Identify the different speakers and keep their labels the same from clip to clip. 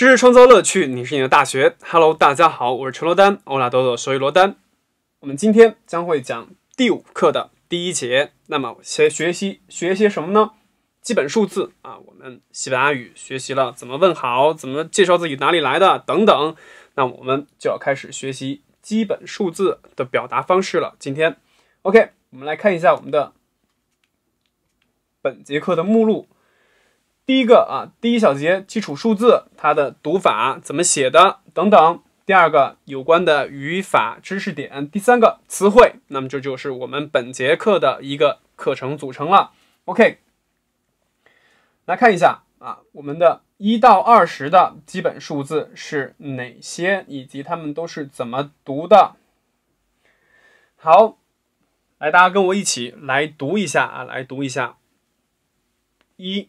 Speaker 1: 知识创造乐趣，你是你的大学。Hello，大家好，我是陈罗丹，欧拉豆豆所以罗丹。我们今天将会讲第五课的第一节。那么，先学习学些什么呢？基本数字啊，我们西班牙语学习了怎么问好，怎么介绍自己哪里来的等等。那我们就要开始学习基本数字的表达方式了。今天，OK，我们来看一下我们的本节课的目录。第一个啊，第一小节基础数字，它的读法怎么写的等等。第二个有关的语法知识点，第三个词汇，那么这就是我们本节课的一个课程组成了。OK，来看一下啊，我们的一到二十的基本数字是哪些，以及它们都是怎么读的。好，来大家跟我一起来读一下啊，来读一下一。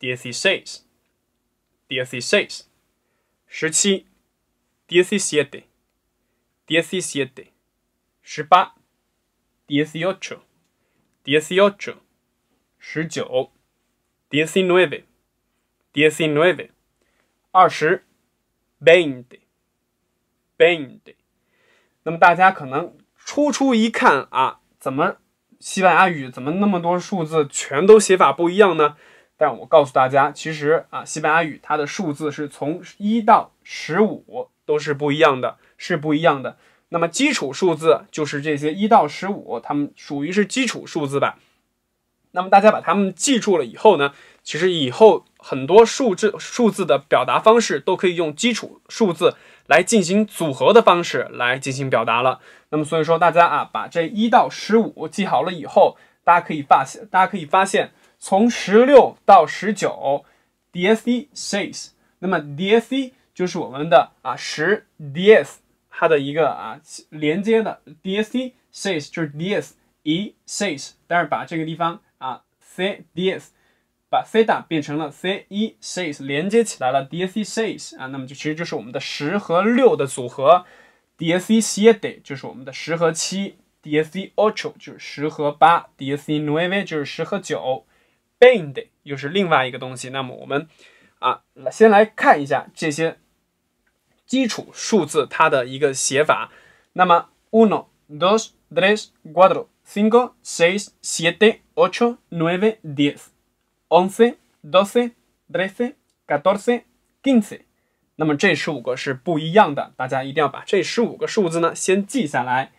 Speaker 1: dieciséis，dieciséis，十七，diecisiete，diecisiete，十八，dieciocho，dieciocho，十九，diecinueve，diecinueve，二十，veinte，veinte。那么大家可能初初一看啊，怎么西班牙语怎么那么多数字全都写法不一样呢？但我告诉大家，其实啊，西班牙语它的数字是从一到十五都是不一样的，是不一样的。那么基础数字就是这些一到十五，它们属于是基础数字吧。那么大家把它们记住了以后呢，其实以后很多数字数字的表达方式都可以用基础数字来进行组合的方式来进行表达了。那么所以说大家啊，把这一到十五记好了以后，大家可以发，现，大家可以发现。从十六到十九，D S E Shades，那么 D S E 就是我们的啊十 D S 它的一个啊连接的 D S E Shades 就是 D S E Shades，但是把这个地方啊 C D S，把 C 大变成了 C E s h a e s 连接起来了 D S E Shades 啊，那么就其实就是我们的十和六的组合，D S E Siete 就是我们的十和七，D S E Ocho 就是十和八，D S E Nueve 就是十和九。b e n d 又是另外一个东西，那么我们啊，先来看一下这些基础数字它的一个写法。那么，uno, dos, tres, cuatro, cinco, seis, siete, ocho, nueve, diez, once, doce, trece, catorce, quince。那么这十五个是不一样的，大家一定要把这十五个数字呢先记下来。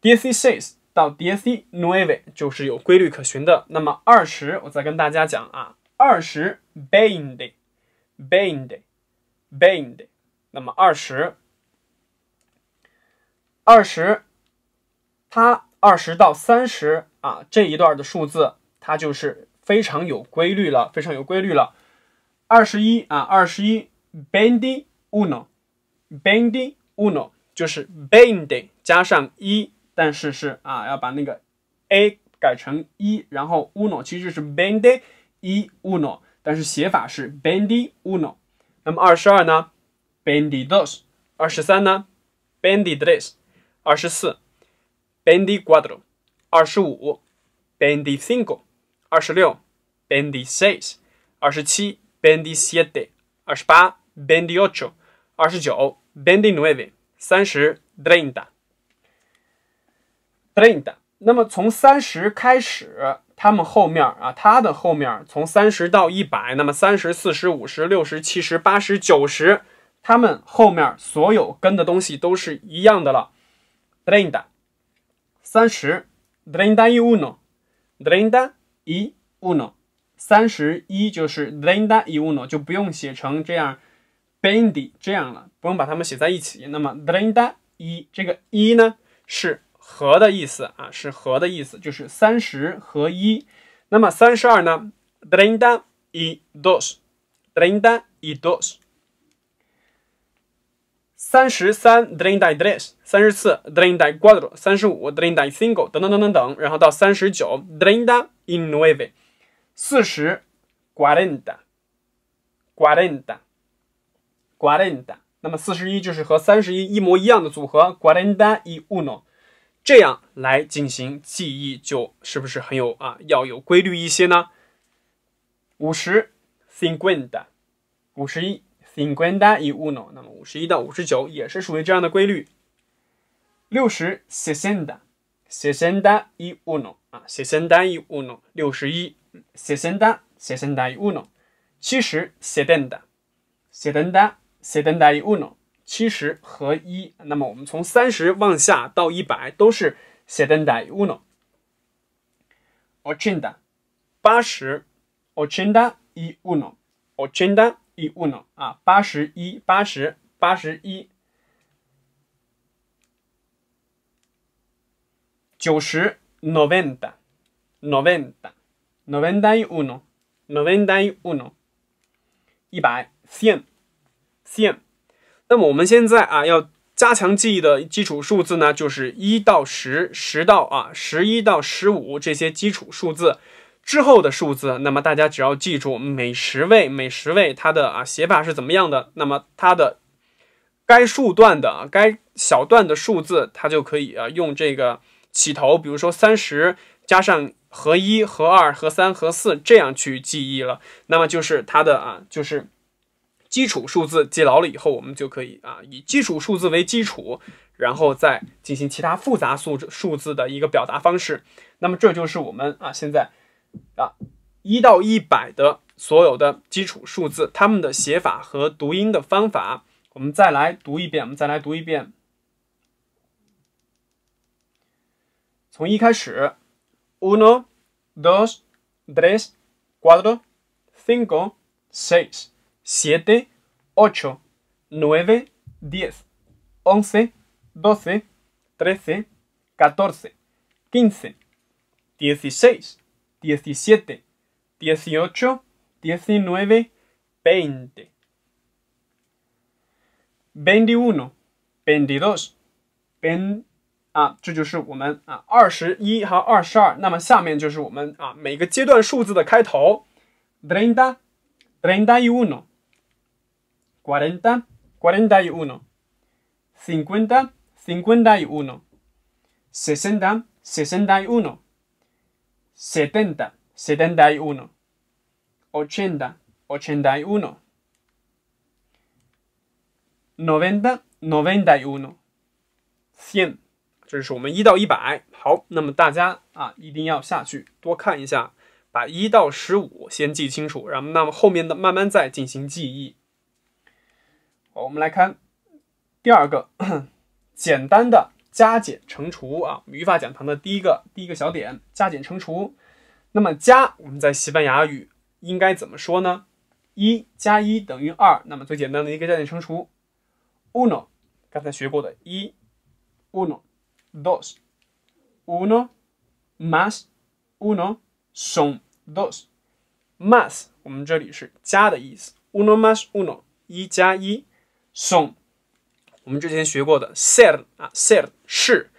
Speaker 1: dieciseis 到 d i c n u e v e 就是有规律可循的。那么二十，我再跟大家讲啊，二十 bendi bendi bendi。那么二十，二十，它二十到三十啊这一段的数字，它就是非常有规律了，非常有规律了。二十一啊，二十一 b e n d y uno b e n d y uno 就是 b e n d y 加上一。但是是啊，要把那个 a 改成一，然后 uno 其实是 bendi uno，但是写法是 bendi uno。那么二十二呢 b e n d y d o s 二十三呢 b e n d y d r e s 二十四 b e n d y g u a d r o 二十五 b e n d y s i n g o e 二十六 b e n d y s e s 二十七 b e n d y s i e t e 二十八 b e n d y o c h o 二十九 b e n d y n u e v e 三十，treinta。b r i n g d a 那么从三十开始，他们后面啊，它的后面从三十到一百，那么三十、四十、五十、六十、七十、八十、九十，他们后面所有跟的东西都是一样的了。b r i n g d a 三十 b r i n g d a u n o b r i n g d a uno，三十一就是 b r i n g d a uno，就不用写成这样 b e n d y 这样了，不用把它们写在一起。那么 b r i n g d a 一，这个一呢是。和的意思啊，是和的意思，就是三十和一。那么三十二呢？treinta y dos，treinta y dos。三十三 d r e i n t a y tres。三十四 d r e i n t a y cuatro。三十五 d r e i n t a y cinco。等等等等等，然后到三十九 d r e i n t a y nueve。四十，cuarenta，cuarenta，cuarenta。那么四十一就是和三十一一模一样的组合，cuarenta y uno。这样来进行记忆，就是不是很有啊？要有规律一些呢。五十 c i n c u e n t a 五十一 cincuenta y uno。那么五十一到五十九也是属于这样的规律。六十 sesenta，sesenta y uno。啊，sesenta y uno。六十一 sesenta sesenta y uno。七十 setenta，setenta setenta y uno。七十和一，那么我们从三十往下到一百都是 seventa y uno。ochenta，八十，ochenta y uno，ochenta y uno 啊，八十一，八十八十一，九十 noventa，noventa，noventa y uno，noventa y uno，一百 cien，cien。那么我们现在啊，要加强记忆的基础数字呢，就是一到十、十到啊、十一到十五这些基础数字之后的数字。那么大家只要记住每十位、每十位它的啊写法是怎么样的，那么它的该数段的该小段的数字，它就可以啊用这个起头，比如说三十加上和一、和二、和三、和四这样去记忆了。那么就是它的啊，就是。基础数字记牢了以后，我们就可以啊，以基础数字为基础，然后再进行其他复杂数数字的一个表达方式。那么这就是我们啊现在啊一到一百的所有的基础数字，它们的写法和读音的方法。我们再来读一遍，我们再来读一遍，从一开始，uno，dos，tres，cuatro，cinco，seis。7, 8, 9, 10, 11, 12, 13, 14, 15, 16, 17, 18, 19, 20. 21, 22, 20. 啊，这就是我们啊，二十一和二十二。那么下面就是我们啊每个阶段数字的开头。treinta, 四十、四十一、五十、五十一、六十、六十一、七十、七十十一、八十、八十一、uno. 九十一、n 这是我们一到一百。好，那么大家啊，一定要下去多看一下，把一到十五先记清楚，然后那么后面的慢慢再进行记忆。我们来看第二个简单的加减乘除啊，语法讲堂的第一个第一个小点，加减乘除。那么加，我们在西班牙语应该怎么说呢？一加一等于二。那么最简单的一个加减乘除，uno，刚才学过的，一，uno，dos，uno，mas，uno，son dos，mas，我们这里是加的意思，uno mas uno，一加一。s o m 我们之前学过的 s e r 啊 s e r 是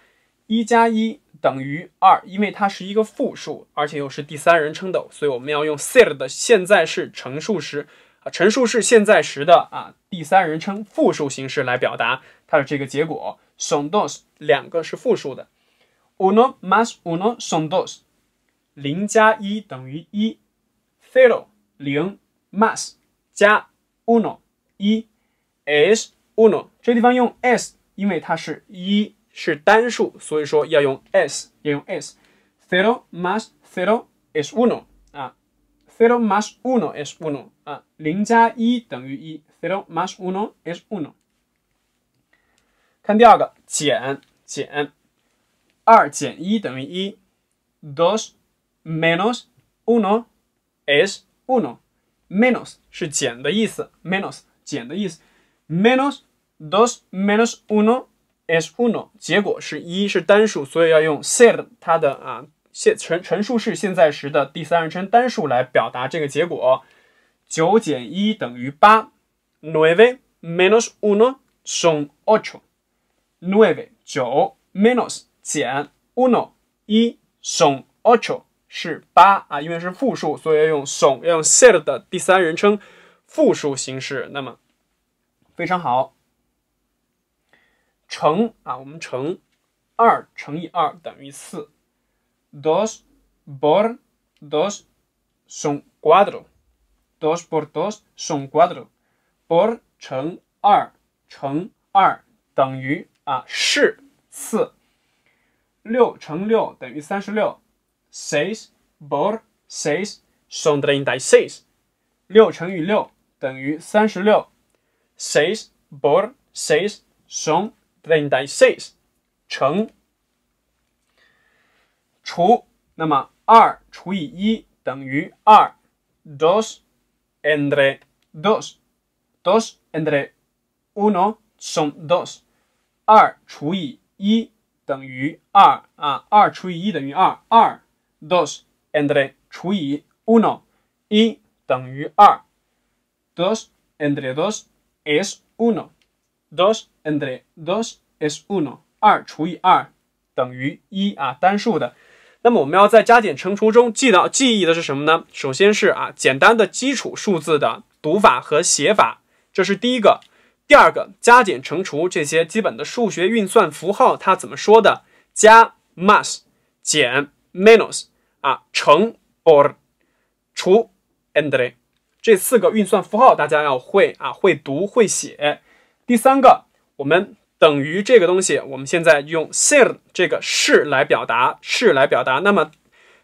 Speaker 1: 一加一等于二，因为它是一个复数，而且又是第三人称的，所以我们要用 s e r 的现在式陈述时啊，陈述是现在时的啊，第三人称复数形式来表达它的这个结果。s u n dos 两个是复数的，uno mas uno s u n dos，零加一等于一，zero 零 mas 加 uno 一。es es. uno。这个地方用 s，因为它是一是单数，所以说要用 es. Cero más cero es uno Cero más uno es uno Cero más uno es Dos menos uno es Menos, 是减的意思，menos 减的意思。menos dos menos uno es uno，结果是一，是单数，所以要用 ser，它的啊现陈陈述式现在时的第三人称单数来表达这个结果。九减一等于八。nueve menos uno son ocho。nueve 九 menos 减 uno 一 son ocho 是八啊，因为是复数，所以要用 son，要用 ser 的第三人称复数形式。那么非常好。乘啊，我们乘二乘以二等于四。dos por dos son cuatro。dos por dos son cuatro。por 乘二乘二等于啊是四。六乘六等于三十六。seis por seis son treinta y seis。六乘以六等于三十六。s i s bor, seis, son, r e 都 a 该 six，乘除，那么二除以一等于二，dos entre dos, dos entre uno, son dos，二除以一等于二啊，二除以一等于二，二 dos entre 除以 uno，一等于二，dos entre dos。Es uno, dos, and the dos es uno. 二除以二等于一啊，单数的。那么我们要在加减乘除中记到记忆的是什么呢？首先是啊简单的基础数字的读法和写法，这是第一个。第二个，加减乘除这些基本的数学运算符号，它怎么说的？加 mas，减 minus，啊乘 or 除 and the。这四个运算符号大家要会啊，会读会写。第三个，我们等于这个东西，我们现在用 s i r 这个“是”来表达，是来表达。那么，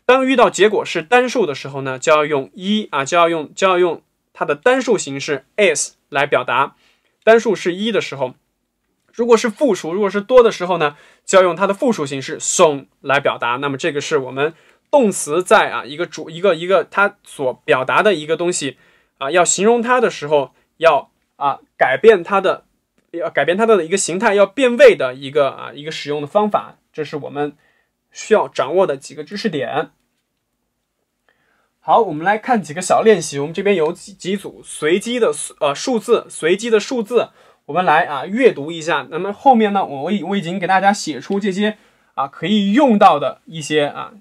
Speaker 1: 当遇到结果是单数的时候呢，就要用“一”啊，就要用就要用它的单数形式 s 来表达。单数是一的时候，如果是复数，如果是多的时候呢，就要用它的复数形式 s o n g 来表达。那么，这个是我们动词在啊一个主一个一个它所表达的一个东西。啊，要形容它的时候，要啊改变它的，要改变它的一个形态，要变位的一个啊一个使用的方法，这是我们需要掌握的几个知识点。好，我们来看几个小练习。我们这边有几几组随机的呃数字，随机的数字，我们来啊阅读一下。那么后面呢，我我已我已经给大家写出这些啊可以用到的一些啊，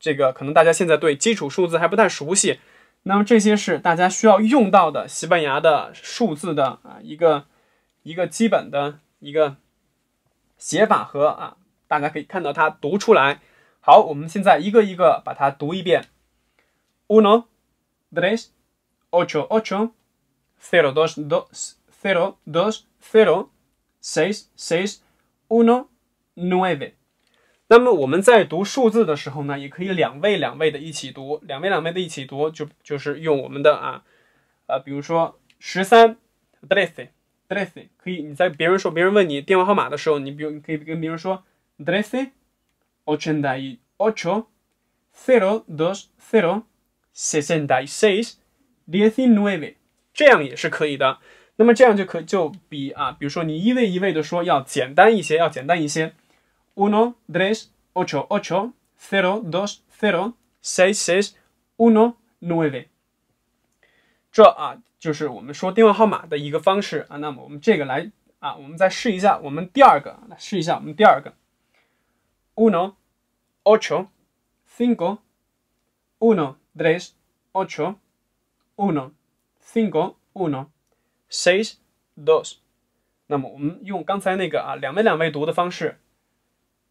Speaker 1: 这个可能大家现在对基础数字还不太熟悉。那么这些是大家需要用到的西班牙的数字的啊一个一个基本的一个写法和啊大家可以看到它读出来。好，我们现在一个一个把它读一遍。uno, seis, ocho, ocho, cero, dos, dos, cero, dos, cero, seis, seis, uno, nueve。那么我们在读数字的时候呢，也可以两位两位的一起读，两位两位的一起读，就就是用我们的啊，呃，比如说十三 d r e c e d r e c e 可以你在别人说、别人问你电话号码的时候，你比如你可以跟别人说 d r e c e ochenta y ocho, cero dos cero, sesenta y seis, diecinueve，这样也是可以的。那么这样就可就比啊，比如说你一位一位的说要简单一些，要简单一些。1 3 8 8 0 2 0 6 6 1 9。这啊，就是我们说电话号码的一个方式啊。那么我们这个来啊，我们再试一下我们第二个，来试一下我们第二个。uno ocho cinco uno tres ocho uno cinco uno seis cincuenta treinta dieciocho, 十八、五十一、i s 八、十五、十六、两，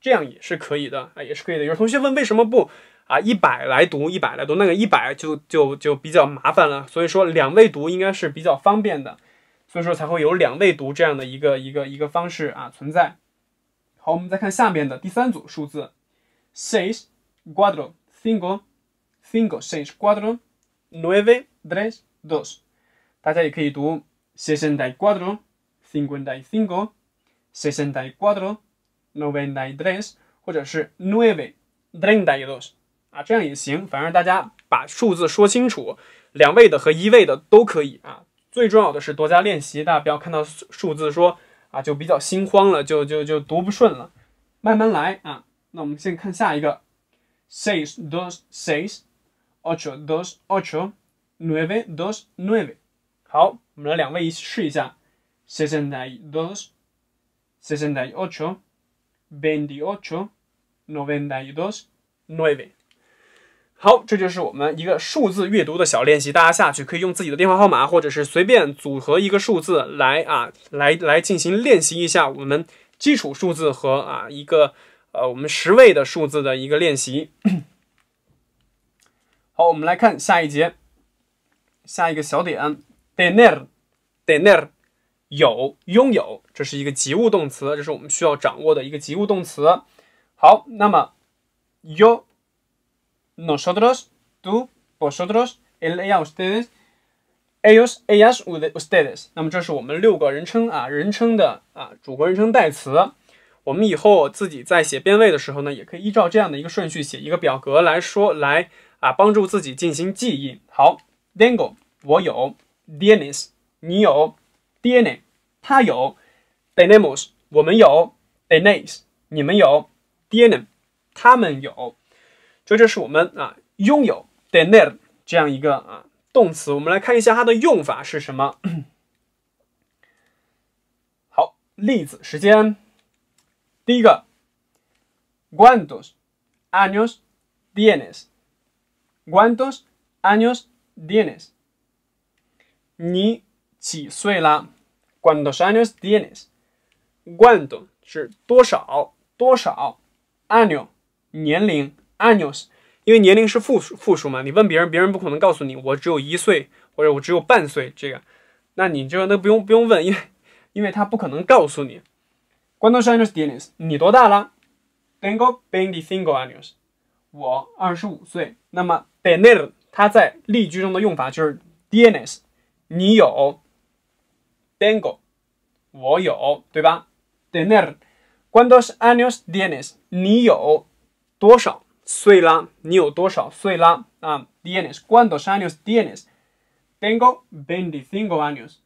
Speaker 1: 这样也是可以的啊，也是可以的。有同学问为什么不啊？一百来读，一百来读，那个一百就就就比较麻烦了。所以说两位读应该是比较方便的，所以说才会有两位读这样的一个一个一个方式啊存在。好，我们再看下面的第三组数字：six, cuatro, cinco, cinco, seis, cuatro。nueve, tres, dos. 大家也可以读 sesenta y cuatro, cincuenta y cinco, sesenta y cuatro, n o v e n i a y tres，或者是 nueve, d r e i n t a y dos。啊，这样也行，反正大家把数字说清楚，两位的和一位的都可以啊。最重要的是多加练习，大家不要看到数字说啊就比较心慌了，就就就读不顺了，慢慢来啊。那我们先看下一个，seis, dos, seis。6, 2, 八八二八九二 e 好，我们来两位一起试一下，六二二 n 六二八二八二二二二二 e 好，这就是我们一个数字阅读的小练习，大家下去可以用自己的电话号码，或者是随便组合一个数字来啊，来来进行练习一下我们基础数字和啊一个呃我们十位的数字的一个练习。好，我们来看下一节，下一个小点。tener tener 有拥有，这是一个及物动词，这是我们需要掌握的一个及物动词。好，那么 yo nosotros do nosotros e l l s e l l s ustedes ellos ellos ustedes 那么这是我们六个人称啊，人称的啊，主格人称代词。我们以后自己在写变位的时候呢，也可以依照这样的一个顺序写一个表格来说来。啊，帮助自己进行记忆。好 d a n g o 我有；Dennis，你有；Diana，他有 e n i m o s 我们有；Danes，你们有；Diana，他们有。就这是我们啊，拥有 d i n n r 这样一个啊动词。我们来看一下它的用法是什么。好，例子时间。一个 g cuantos años tienes? Cuántos años tienes? Ni Chisuela, ¿cuántos años tienes? Cuánto 是多少多少 a ñ o l 年龄？Años，因为年龄是复数复数嘛，你问别人，别人不可能告诉你我只有一岁，或者我只有半岁，这个，那你就那不用不用问，因为因为他不可能告诉你。Cuántos años tienes? 你多大了？Tengo veinticinco años。我二十五岁。那么 tener TIENES. TENER. ¿Cuántos años tienes? ¿Tienes cuántos años ¿Tienes cuántos años tienes？Tengo veinticinco cuántos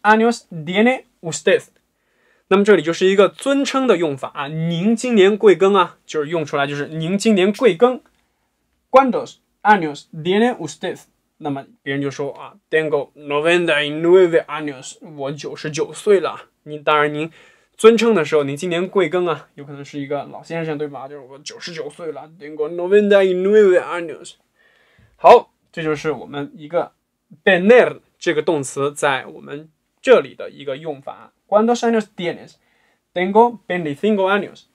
Speaker 1: años tiene usted？那么这里就是一个尊称的用法啊，您今年贵庚啊，就是用出来就是您今年贵庚。g r n d o s annos, a n n n a t u s 那么别人就说啊 d a n g o novenda in n o v e annos，我九十九岁了。您当然您尊称的时候，您今年贵庚啊，有可能是一个老先生对吧？就是我九十九岁了 d a n g o novenda in n o v e annos。好，这就是我们一个 b e n e r 这个动词在我们这里的一个用法。¿Cuántos años i n g l Tengo 25 años.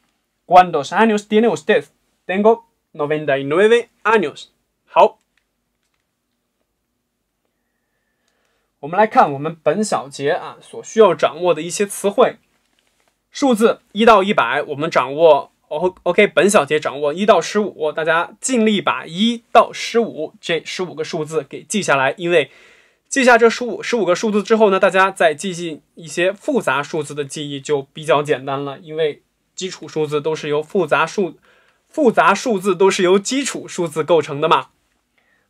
Speaker 1: ¿Cuántos años t e n e usted? t n g o 99 a ñ s 好，我们来看我们本小节啊所需要掌握的一些词汇。数字一到一百，我们掌握。O OK，本小节掌握一到十五，大家尽力把一到十五这十五个数字给记下来，因为。记下这十五十五个数字之后呢，大家再记记一些复杂数字的记忆就比较简单了，因为基础数字都是由复杂数复杂数字都是由基础数字构成的嘛。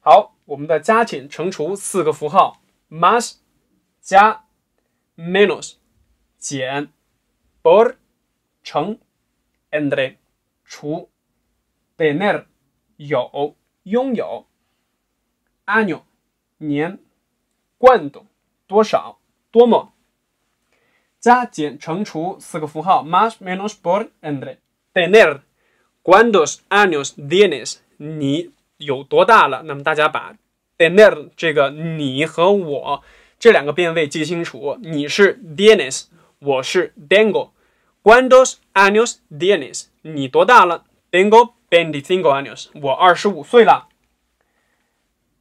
Speaker 1: 好，我们的加减乘除四个符号：mas 加 minus 减 or 乘 and 除 tener 有拥有 a n a o 年。多少？多么？加减乘除四个符号。Marsh menos bor and the Daniel. Cuántos años tienes？你有多大了？那么大家把 Daniel 这个你和我这两个变位记清楚。你是 d e n e i s 我是 Dingo。Cuántos años tienes？你多大了？Dingo, b e n d i single años。我二十五岁了。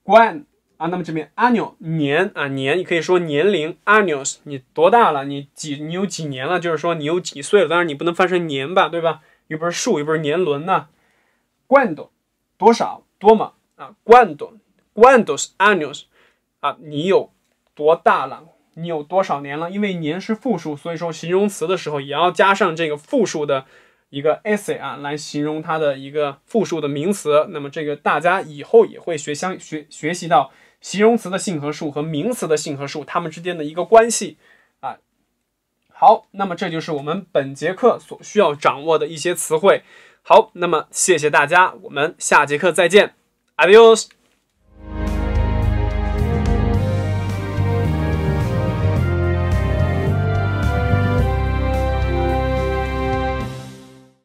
Speaker 1: Cuánt。啊，那么这边 annual 年啊年，你可以说年龄，annuals 你多大了？你几你有几年了？就是说你有几岁了？当然你不能翻成年吧，对吧？又不是数，又不是年轮呢。罐头多少？多么啊？罐头罐头是 annuals，啊，你有多大了？你有多少年了？因为年是复数，所以说形容词的时候也要加上这个复数的。一个 essay 啊，来形容它的一个复数的名词。那么这个大家以后也会学相学学习到形容词的性和数和名词的性和数它们之间的一个关系啊。好，那么这就是我们本节课所需要掌握的一些词汇。好，那么谢谢大家，我们下节课再见。Adios。